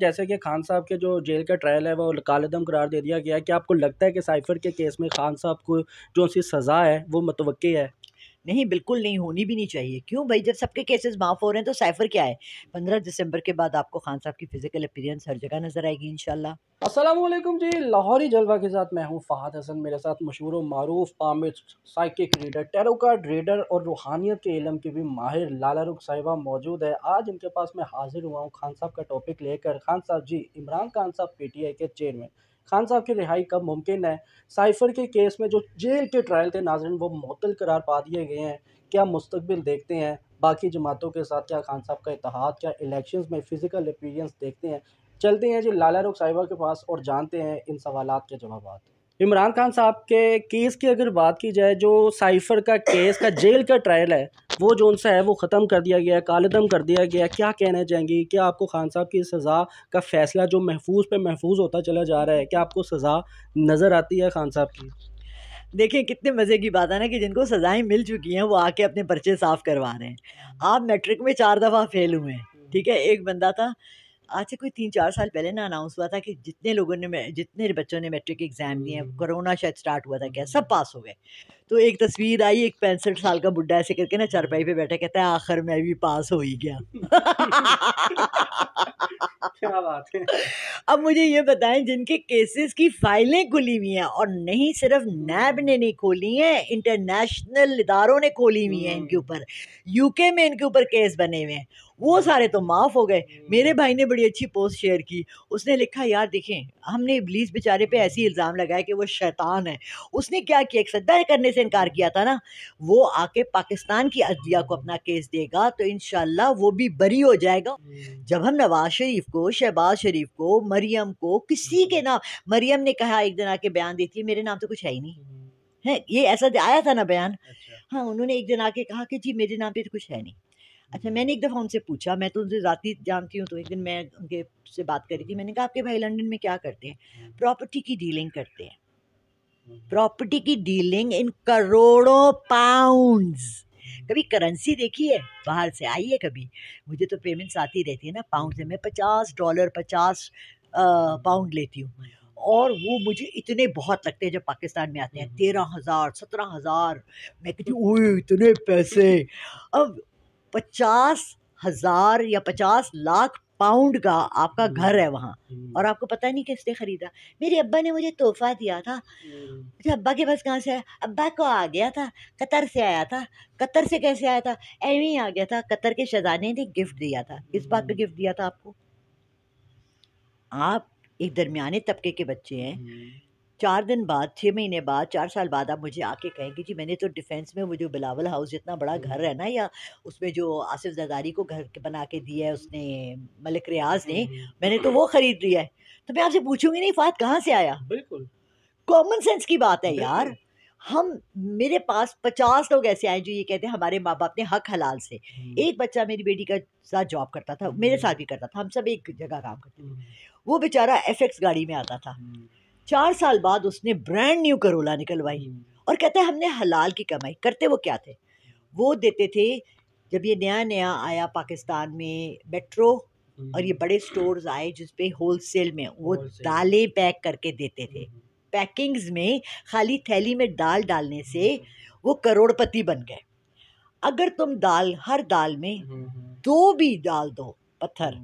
जैसे कि खान साहब के जो जेल का ट्रायल है वो कालदम करार दे दिया गया है क्या आपको लगता है कि साइफर के केस में खान साहब को जो उसकी सज़ा है वो मतवक़ है नहीं बिल्कुल नहीं होनी भी नहीं चाहिए क्यों भाई जब सबके केसेस माफ़ हो रहे हैं तो साइफर क्या है पंद्रह दिसंबर के बाद आपको खान साहब की फिजिकल अपीयरेंस हर जगह नजर आएगी इनशाला असलम जी लाहौरी जलवा के साथ मैं हूँ फहद हसन मेरे साथ मशहूर मरूफ palmist psychic reader tarot card reader और रूहानियत के इलम के भी माहिर लाला रुख साहिबा मौजूद है आज इनके पास मैं हाजिर हुआ हूँ खान साहब का टॉपिक लेकर खान साहब जी इमरान खान साहब पी टी आई के चेयरमैन खान साहब की रिहाई कब मुमकिन है साइफर के केस में जो जेल के ट्रायल थे नाजरन वो मअतल करार पा दिए गए हैं क्या मुस्तबिल देखते हैं बाकी जमातों के साथ क्या खान साहब का इतिहाद क्या इलेक्शन में फ़िज़िकल अपीरेंस देखते हैं चलते हैं जी लाला रुख साहिबा के पास और जानते हैं इन सवाल के जवाब इमरान खान साहब के केस की अगर बात की जाए जो साइफर का केस का जेल का ट्रायल है वो जो उनसे है वो ख़त्म कर दिया गया कालदम कर दिया गया क्या कहना चाहेंगे क्या आपको खान साहब की सज़ा का फ़ैसला जो महफूज पे महफूज होता चला जा रहा है क्या आपको सज़ा नज़र आती है खान साहब की देखिए कितने मज़े की बात है ना कि जिनको सज़ाएँ मिल चुकी हैं वो आके अपने पर्चे साफ़ करवा रहे हैं आप मेट्रिक में चार दफ़ा फेल हुए हैं ठीक है एक बंदा था आज से कोई तीन चार साल पहले ना अनाउंस हुआ था कि जितने लोगों ने जितने बच्चों ने मैट्रिक एग्ज़ाम दिए हैं हम्म। कोरोना शायद स्टार्ट हुआ था क्या हम्म। सब पास हो गए तो एक तस्वीर आई एक पैंसठ साल का बुढ़ा ऐसे करके ना चारपाई पे बैठा कहता है आखिर मैं भी पास हो ही गया क्या बात है अब मुझे ये बताएं जिनके केसेस की फाइलें खुली हुई हैं और नहीं सिर्फ नैब ने नहीं खोली हैं इंटरनेशनल इदारों ने खोली हुई हैं इनके हम्म। ऊपर यूके में इनके ऊपर केस बने हुए हैं वो सारे तो माफ़ हो गए हम्म। मेरे भाई ने बड़ी अच्छी पोस्ट शेयर की उसने लिखा यार देखें हमने इब्लीस बेचारे पे ऐसी इल्ज़ाम लगाया कि वो शैतान है उसने क्या किया एक सद्दा करने से इनकार किया था ना वो आके पाकिस्तान की अदलिया को अपना केस देगा तो इन वो भी बरी हो जाएगा हम्म। जब हम नवाज शरीफ को शहबाज शरीफ को मरियम को किसी के नाम मरियम ने कहा एक दिन आके बयान देती है मेरे नाम तो कुछ है ही नहीं हम्म। है ये ऐसा आया था ना बयान अच्छा। हाँ उन्होंने एक दिन आके कहा कि जी मेरे नाम पे तो कुछ है नहीं अच्छा मैंने एक दफ़ा उनसे पूछा मैं तो उनसे ज़ाती जानती हूँ तो एक दिन मैं उनके से बात करी थी मैंने कहा आपके भाई लंदन में क्या करते हैं हम्म। प्रॉपर्टी की डीलिंग करते हैं हम्म। प्रॉपर्टी की डीलिंग इन करोड़ों पाउंड्स हम्म। कभी करेंसी देखी है बाहर से आई है कभी मुझे तो पेमेंट्स आती रहती है ना पाउंड से मैं पचास डॉलर पचास पाउंड लेती हूँ और वो मुझे इतने बहुत लगते हैं जब पाकिस्तान में आते हैं तेरह हज़ार सत्रह हज़ार मैं कहती हूँ इतने पैसे अब पचास हज़ार या पचास लाख पाउंड का आपका हम्म। घर है वहाँ हम्म। और आपको पता नहीं किसने ख़रीदा मेरे अब्बा ने मुझे तोहफा दिया था हम्म। मुझे अब्बा के पास कहाँ से आया अब्बा को आ गया था कतर से आया था कतर से कैसे आया था एवं ही आ गया था कतर के शहजाने ने गिफ्ट दिया था किस बात पे गिफ्ट दिया था आपको आप एक दरमियाने तबके के बच्चे हैं चार दिन बाद छः महीने बाद चार साल बाद आप मुझे आके कहेंगे जी मैंने तो डिफेंस में वो जो बिलावल हाउस जितना बड़ा घर हम्म। है ना या उसमें जो आसिफ जदारी को घर बना के दिया है उसने मलिक रियाज ने हम्म। मैंने तो वो ख़रीद लिया है तो मैं आपसे पूछूंगी नहीं फात कहाँ से आया बिल्कुल कॉमन सेंस की बात है यार हम मेरे पास पचास लोग ऐसे आए जो ये कहते हैं हमारे माँ बाप ने हक हलाल से हम्म। एक बच्चा मेरी बेटी का साथ जॉब करता था मेरे साथ भी करता था हम सब एक जगह काम करते थे वो बेचारा एफ गाड़ी में आता था चार साल बाद उसने ब्रांड न्यू करोला निकलवाई हम्म। और कहते हैं हमने हलाल की कमाई करते वो क्या थे वो देते थे जब ये नया नया आया पाकिस्तान में मेट्रो और ये हम्म। बड़े स्टोर्स आए जिसपे होल सेल में वो दालें पैक करके देते थे पैकिंग्स हम्म। में खाली थैली में दाल डालने से वो करोड़पति बन गए अगर तुम दाल हर दाल में दो भी डाल दो पत्थर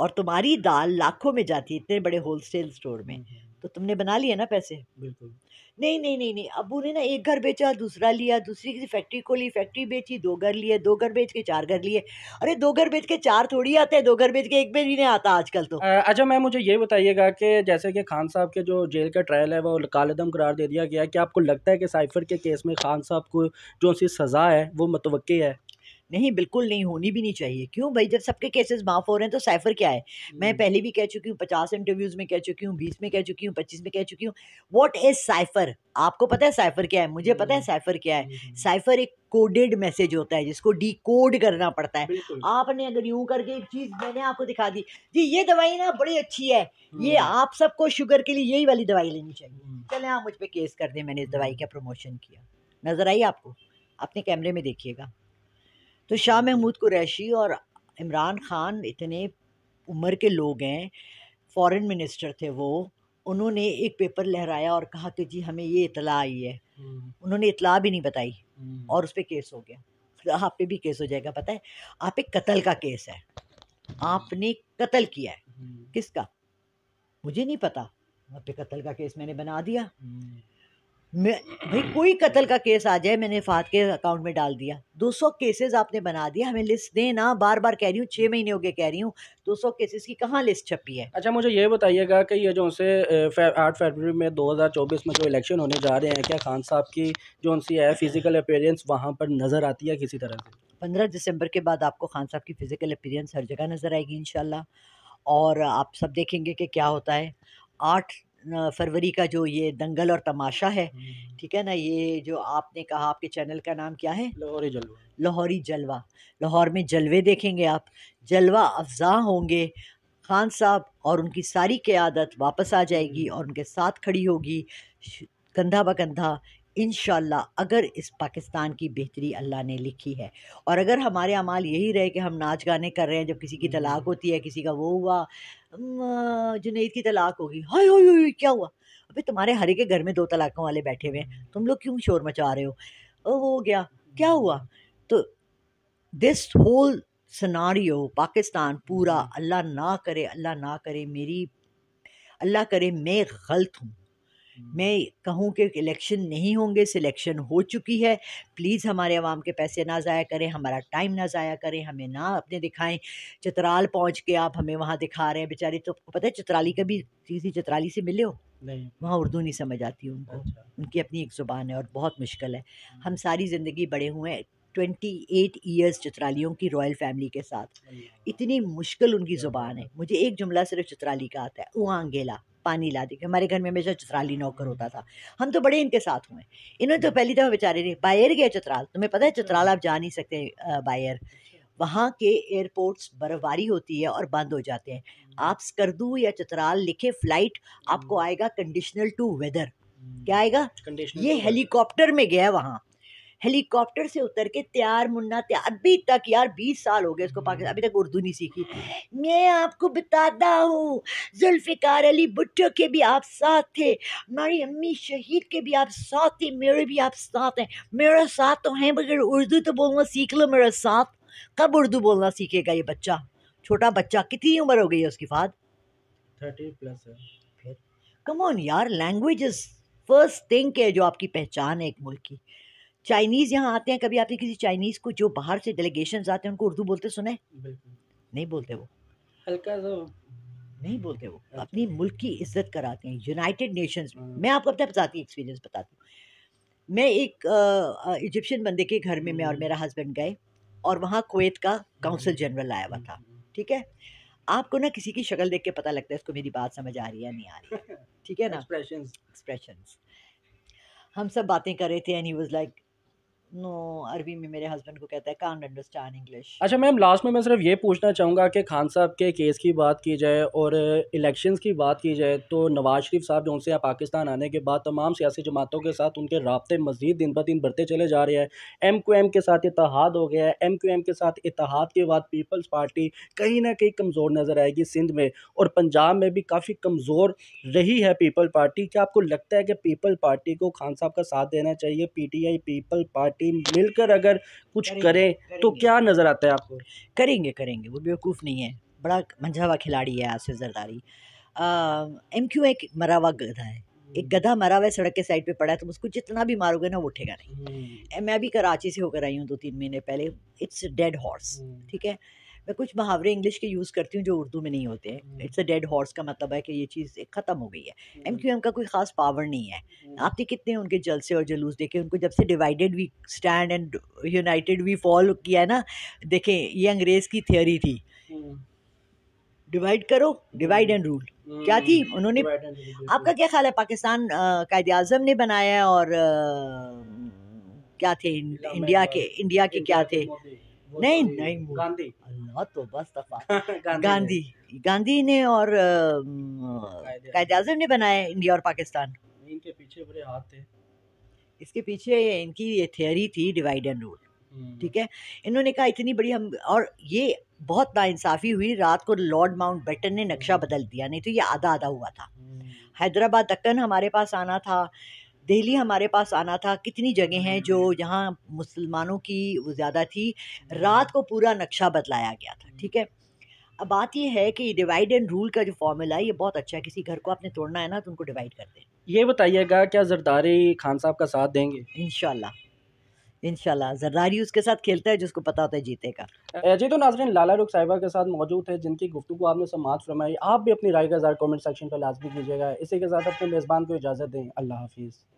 और तुम्हारी दाल लाखों में जाती है इतने बड़े होलसेल स्टोर में तो तुमने बना लिए ना पैसे बिल्कुल नहीं नहीं नहीं नहीं अबू ने ना एक घर बेचा दूसरा लिया दूसरी किसी फैक्ट्री खोली फैक्ट्री बेची दो घर लिए दो घर बेच के चार घर लिए अरे दो घर बेच के चार थोड़ी आते हैं दो घर बेच के एक भी नहीं आता आजकल तो अच्छा मैम मुझे ये बताइएगा कि जैसे कि खान साहब के जो जेल का ट्रायल है वो कालदम करार दे दिया गया कि क्या आपको लगता है कि साइफर के केस में खान साहब को जो सी सज़ा है वो मतवक़ है नहीं बिल्कुल नहीं होनी भी नहीं चाहिए क्यों भाई जब सबके केसेस माफ़ हो रहे हैं तो साइफर क्या है मैं पहले भी कह चुकी हूँ पचास इंटरव्यूज़ में कह चुकी हूँ बीस में कह चुकी हूँ पच्चीस में कह चुकी हूँ वॉट इज़ साइफर आपको पता है साइफर क्या है मुझे पता है साइफर क्या है साइफर एक कोडेड मैसेज होता है जिसको डी कोड करना पड़ता है आपने अगर यूं करके एक चीज़ मैंने आपको दिखा दी जी ये दवाई ना बड़ी अच्छी है ये आप सबको शुगर के लिए यही वाली दवाई लेनी चाहिए चले आप मुझ पर केस कर दें मैंने इस दवाई का प्रमोशन किया नज़र आई आपको अपने कैमरे में देखिएगा तो शाह महमूद कुरैशी और इमरान ख़ान इतने उम्र के लोग हैं फॉरेन मिनिस्टर थे वो उन्होंने एक पेपर लहराया और कहा कि जी हमें ये इतला आई है हम्म। उन्होंने इतला भी नहीं बताई हम्म। और उस पर केस हो गया तो आप पे भी केस हो जाएगा पता है आप एक कत्ल का केस है आपने कत्ल किया है हम्म। किसका मुझे नहीं पता आप पे कत्ल का केस मैंने बना दिया मैं भाई कोई कत्ल का केस आ जाए मैंने फात के अकाउंट में डाल दिया 200 केसेस आपने बना दिया हमें लिस्ट देना बार बार कह रही हूँ छः महीने हो गए कह रही हूँ 200 केसेस की कहाँ लिस्ट छपी है अच्छा मुझे ये बताइएगा कि ये जो उनसे आठ फरवरी में 2024 में जो इलेक्शन होने जा रहे हैं क्या खान साहब की जो उनसी है फिजिकल अपेयरेंस वहाँ पर नज़र आती है किसी तरह से पंद्रह दिसंबर के बाद आपको खान साहब की फिजिकल अपेयरेंस हर जगह नज़र आएगी इन और आप सब देखेंगे कि क्या होता है आठ फरवरी का जो ये दंगल और तमाशा है हम्म। ठीक है ना ये जो आपने कहा आपके चैनल का नाम क्या है लाहौरी जलवा लाहौरी जलवा लाहौर में जलवे देखेंगे आप जलवा अफजा होंगे खान साहब और उनकी सारी क़्यादत वापस आ जाएगी हम्म। और उनके साथ खड़ी होगी कंधा ब कंधा इन अगर इस पाकिस्तान की बेहतरी अल्लाह ने लिखी है और अगर हमारे अमाल यही रहे कि हम नाच गाने कर रहे हैं जब किसी की हम्म, तलाक हम्म। होती है किसी का वो हुआ जुनेद की तलाक होगी हाय हो क्या हुआ अबे तुम्हारे हरे के घर में दो तलाकों वाले बैठे हुए हैं हम्म। तुम लोग क्यों शोर मचा रहे हो ओ हो गया क्या हुआ तो दिस होल सनारियो पाकिस्तान पूरा अल्लाह ना करे अल्लाह ना करे मेरी अल्लाह करे मैं गलत हूँ मैं हम्म। कहूँ कि इलेक्शन नहीं होंगे सिलेक्शन हो चुकी है प्लीज़ हमारे आवाम के पैसे ना ज़ाया करें हमारा टाइम ना ज़ाया करें हमें ना अपने दिखाएं चतराल पहुँच के आप हमें वहाँ दिखा रहे हैं बेचारे तो पता है चतराली का भी चीज़ चतराली से मिले हो नहीं वहाँ उर्दू नहीं समझ आती उनको अच्छा। उनकी अपनी एक ज़ुबान है और बहुत मुश्किल है हम हम्म। सारी ज़िंदगी बड़े हुए हैं ट्वेंटी एट ईयर्स चित्रालियों की रॉयल फैमिली के साथ इतनी मुश्किल उनकी ज़ुबान है मुझे एक जुमला सिर्फ चित्राली का आता है आंगेला पानी ला देंगे हमारे घर में हमेशा चतराली नौकर होता था हम तो बड़े इनके साथ हुए इन्होंने तो हम्म। पहली दफ़ा बेचारे रहे बायर गया चतराल तुम्हें पता है हम्म। चतराल आप जा नहीं सकते बायर अच्छा। वहाँ के एयरपोर्ट्स बर्फबारी होती है और बंद हो जाते हैं हम्म। आप स्कर्दू या चतराल लिखे फ़्लाइट आपको आएगा कंडीशनल टू वेदर क्या आएगा ये हेलीकॉप्टर में गया वहाँ हेलीकॉप्टर से उतर के त्यार मुन्ना त्यार अभी तक यार बीस साल हो गए उसको पाकिस्तान अभी तक उर्दू नहीं सीखी मैं आपको बताता हूँ जुल्फ़िकार अली भुट्टो के भी आप साथ थे हमारी अम्मी शहीद के भी आप साथ थे मेरे भी आप साथ हैं मेरा साथ तो हैं मगर उर्दू तो बोलना सीख लो मेरा साथ कब उर्दू बोलना सीखेगा ये बच्चा छोटा बच्चा कितनी उम्र हो गई है उसकी फाद थर्टी प्लस है यार लैंग्वेज फर्स्ट थिंग है जो आपकी पहचान है एक मुल्क की चाइनीज़ यहाँ आते हैं कभी आपने किसी चाइनीज़ को जो बाहर से डेलीगेशन आते हैं उनको उर्दू बोलते सुने नहीं बोलते वो हल्का सा नहीं बोलते वो अच्छा। अपनी मुल्क की इज्जत कराते हैं यूनाइटेड नेशंस में मैं आपको अपना बताती एक्सपीरियंस बताती हूँ मैं एक इजिप्शियन बंदे के घर में मैं और हम्म। मेरा हस्बैंड गए और वहाँ कोवैत का काउंसिल जनरल हम्म। आया हुआ था हम्म। ठीक है आपको ना किसी की शक्ल देख के पता लगता है इसको मेरी बात समझ आ रही है नहीं आ रही ठीक है ना एक्सप्रेशन एक्सप्रेशन हम सब बातें कर रहे थे and he was like no Arabi में मेरे हस्बैंड को कहता है कांट अंडरस्टैंड इंग्लिश अच्छा मैम लास्ट में मैं सिर्फ ये पूछना चाहूँगा कि खान साहब के केस की बात की जाए और इलेक्शन uh, की बात की जाए तो नवाज शरीफ साहब जो उनसे पाकिस्तान आने के बाद तमाम सियासी जमातों के साथ उनके रबते मजीद दिन ब दिन बढ़ते चले जा रहे हैं एम क्यू एम के साथ इतिहाद हो गया है एम क्यू एम के साथ इतिहाद के बाद पीपल्स पार्टी कहीं ना कहीं कमज़ोर नज़र आएगी सिंध में और पंजाब में भी काफ़ी कमज़ोर रही है पीपल पार्टी क्या आपको लगता है कि पीपल पार्टी को खान साहब का साथ देना चाहिए P T I people party team मिलकर अगर कुछ करें तो क्या नज़र आता है आपको करेंगे करेंगे वो बेवकूफ़ नहीं है बड़ा मंझावा खिलाड़ी है आसिफ जरदारी एम क्यू एक मरावा गधा है एक हम्म। गधा मरा हुआ सड़क के साइड पे पड़ा है तो उसको जितना भी मारोगे ना वो उठेगा नहीं हम्म। मैं भी कराची से होकर आई हूँ दो तीन महीने पहले इट्स डेड हॉर्स ठीक है मैं कुछ मुहावरे इंग्लिश के यूज़ करती हूँ जो उर्दू में नहीं होते हैं इट्स अ डेड हॉर्स का मतलब है कि ये चीज़ ख़त्म हो गई है एम क्यू एम का कोई ख़ास पावर नहीं है हम्म। आपने कितने उनके जलसे और जलूस देखे उनको जब से divided we stand and united we fall किया है ना देखें ये अंग्रेज़ की थियोरी थी डिवाइड हम्म। करो डिवाइड एंड रूल क्या थी उन्होंने आपका क्या ख्याल है पाकिस्तान कायद अजम ने बनाया है और क्या थे इंडिया के इंडिया के क्या थे नहीं तो नहीं गांधी तो बस तफा गांधी, गांधी ने और कायदे आजम ने बनाया इंडिया और पाकिस्तान इनके पीछे बड़े हाथ थे इसके पीछे इनकी ये थियोरी थी डिवाइड एंड रूल ठीक है इन्होंने कहा इतनी बड़ी हम और ये बहुत नाइंसाफ़ी हुई रात को लॉर्ड माउंट बेटन ने नक्शा हम्म। बदल दिया नहीं तो ये आधा आधा हुआ था हम्म। हैदराबाद दक्कन हमारे पास आना था दिल्ली हमारे पास आना था कितनी जगह हैं जो हम्म। यहाँ मुसलमानों की वो ज़्यादा थी हम्म। रात को पूरा नक्शा बदलाया गया था ठीक है अब बात यह है कि डिवाइड एंड रूल का जो फॉर्मूला है ये बहुत अच्छा है किसी घर को आपने तोड़ना है ना तो उनको डिवाइड कर दें ये बताइएगा क्या जरदारी खान साहब का साथ देंगे इनशाला इनशाला जर्रारी उसके साथ खेलता है जिसको पता होता है जीतेगा जी तो नाजरन लाला रुख साहिबा के साथ मौजूद है जिनकी गुफ्तु को आपने समाप्त फरमाई आप भी अपनी राय का कमेंट सेक्शन पर लाजमी कीजिएगा इसी के साथ अपने मेज़बान को इजाज़त दें अल्लाह हाफिज़